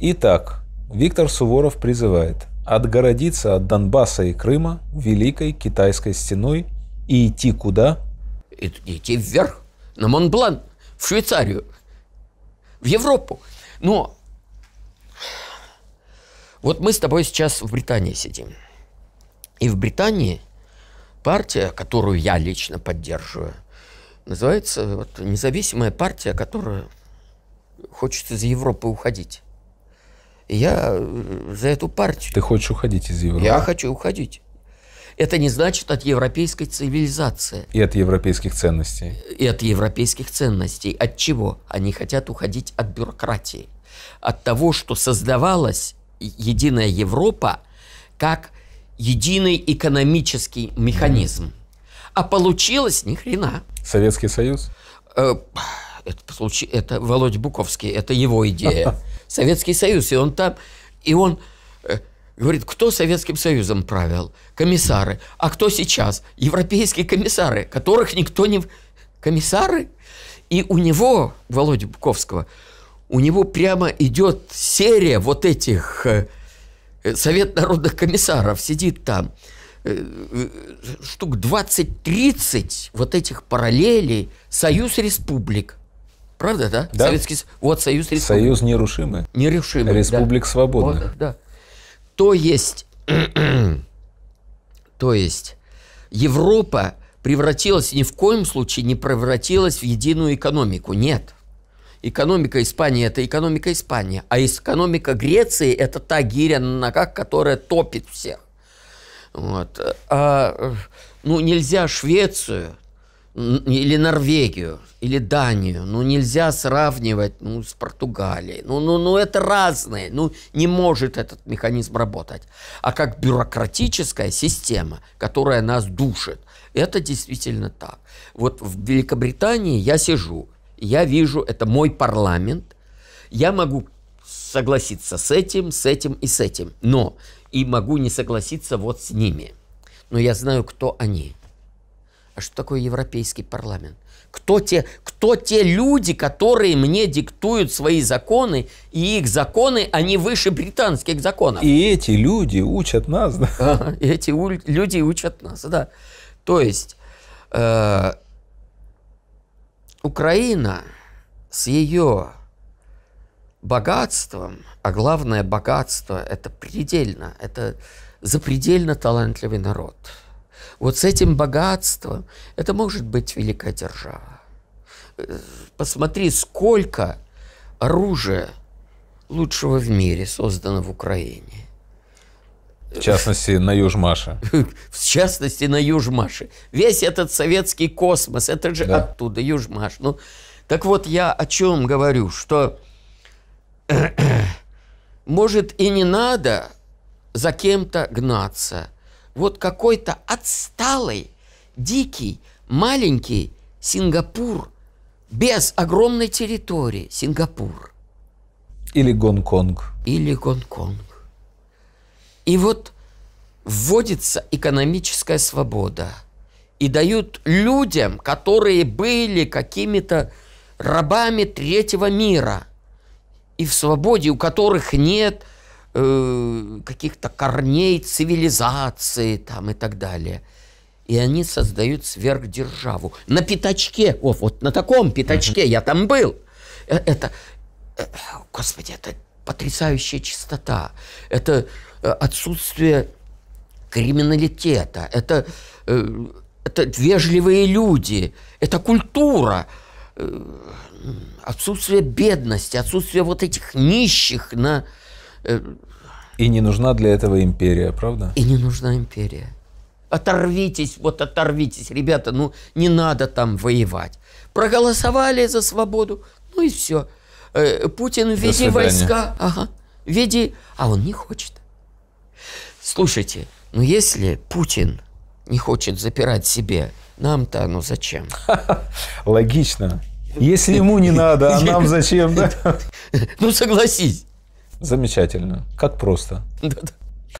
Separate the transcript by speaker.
Speaker 1: Итак, Виктор Суворов призывает отгородиться от Донбасса и Крыма Великой Китайской стеной и идти куда? И, идти вверх, на Монблан, в Швейцарию, в Европу. Но вот мы с тобой сейчас в Британии сидим. И в Британии партия, которую я лично поддерживаю, называется вот, независимая партия, которая хочет из Европы уходить. Я э, за эту партию. Ты хочешь уходить из Европы? Я хочу уходить. Это не значит от европейской цивилизации. И от европейских ценностей. И от европейских ценностей. От чего? Они хотят уходить от бюрократии. От того, что создавалась единая Европа как единый экономический механизм. А получилось ни хрена. Советский Союз? Э, это, это Володя Буковский, это его идея. Советский Союз, и он там, и он э, говорит, кто Советским Союзом правил? Комиссары. А кто сейчас? Европейские комиссары, которых никто не... Комиссары? И у него, Володя Буковского, у него прямо идет серия вот этих... Э, э Совет народных комиссаров сидит там. Э, штук 20-30 вот этих параллелей Союз республик. Правда, да? да. Советский Вот Союз Республик. Союз нерушимый. Нерушимый, Республик да. свободных. Вот, да. То есть, то есть, Европа превратилась, ни в коем случае не превратилась в единую экономику. Нет. Экономика Испании – это экономика Испании. А экономика Греции – это та гиря на ногах, которая топит всех. Вот. А, ну, нельзя Швецию или Норвегию, или Данию. Ну, нельзя сравнивать ну, с Португалией. Ну, ну, ну, это разные. Ну, не может этот механизм работать. А как бюрократическая система, которая нас душит, это действительно так. Вот в Великобритании я сижу, я вижу, это мой парламент, я могу согласиться с этим, с этим и с этим, но и могу не согласиться вот с ними. Но я знаю, кто они – а что такое Европейский парламент? Кто те, кто те люди, которые мне диктуют свои законы, и их законы, они выше британских законов? И эти люди учат нас, да? А, эти люди учат нас, да. То есть э, Украина с ее богатством, а главное богатство – это предельно, это запредельно талантливый народ – вот с этим богатством, это может быть великая держава. Посмотри, сколько оружия лучшего в мире создано в Украине. В частности, на Южмаше. В частности, на Южмаше. Весь этот советский космос, это же да. оттуда, Южмаш. Ну, так вот, я о чем говорю, что может и не надо за кем-то гнаться – вот какой-то отсталый, дикий, маленький Сингапур без огромной территории Сингапур. Или Гонконг. Или Гонконг. И вот вводится экономическая свобода. И дают людям, которые были какими-то рабами третьего мира, и в свободе, у которых нет – Э, каких-то корней цивилизации там и так далее. И они создают сверхдержаву. На пятачке, о, вот на таком пятачке, я там был. Э, это, э, господи, это потрясающая чистота. Это отсутствие криминалитета. Это, это вежливые люди. Это культура отсутствие бедности, отсутствие вот этих нищих на Э, и не нужна для этого империя, правда? И не нужна империя. Оторвитесь, вот оторвитесь, ребята, ну не надо там воевать. Проголосовали за свободу, ну и все. Э, Путин, веди войска, ага, веди, а он не хочет. Слушайте, ну если Путин не хочет запирать себе, нам-то ну зачем? Логично. Если ему не надо, а нам зачем, да? Ну согласись, Замечательно. Как просто.